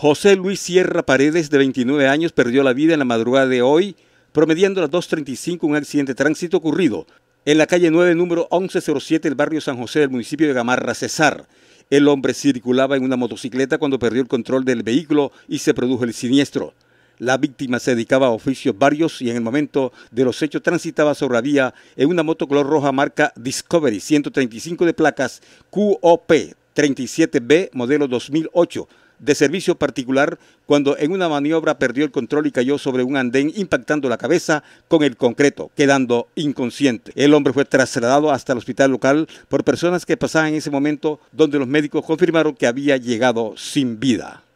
José Luis Sierra Paredes, de 29 años, perdió la vida en la madrugada de hoy, promediando a las 2.35 un accidente de tránsito ocurrido en la calle 9, número 1107, el barrio San José del municipio de Gamarra, Cesar. El hombre circulaba en una motocicleta cuando perdió el control del vehículo y se produjo el siniestro. La víctima se dedicaba a oficios varios y en el momento de los hechos transitaba sobre la vía en una moto color roja marca Discovery 135 de placas QOP 37B modelo 2008 de servicio particular cuando en una maniobra perdió el control y cayó sobre un andén impactando la cabeza con el concreto, quedando inconsciente. El hombre fue trasladado hasta el hospital local por personas que pasaban en ese momento donde los médicos confirmaron que había llegado sin vida.